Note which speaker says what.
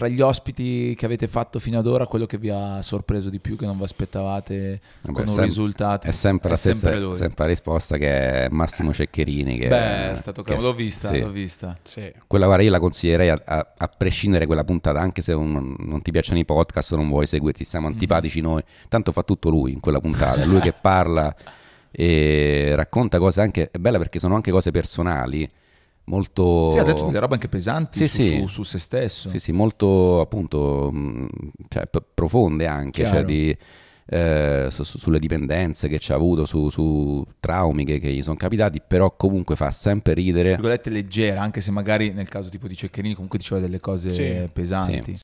Speaker 1: tra gli ospiti che avete fatto fino ad ora, quello che vi ha sorpreso di più, che non vi aspettavate Beh, con un sem- risultato? È sempre è la sempre stessa
Speaker 2: sempre la risposta che è Massimo Ceccherini. Che Beh, è stato che l'ho vista, sì. l'ho vista. Sì. Quella guarda, io la consiglierei a, a, a prescindere quella puntata, anche se un, non ti piacciono i podcast o non vuoi seguirti, siamo mhm. antipatici mm-hmm. noi. Tanto fa tutto lui in quella puntata, è lui che parla e racconta cose anche, è bella perché sono anche cose personali molto... Sì, ha detto delle robe anche pesanti sì, su, sì. Su, su, se stesso. Sì, sì, molto appunto mm, cioè, p- profonde anche, cioè, di, eh, su, sulle dipendenze che ci ha avuto, su, traumi che, che gli sono capitati, però comunque fa
Speaker 1: sempre ridere. Ricordate leggera, anche se magari nel caso tipo di Ceccherini comunque diceva delle cose sì. pesanti. Sì.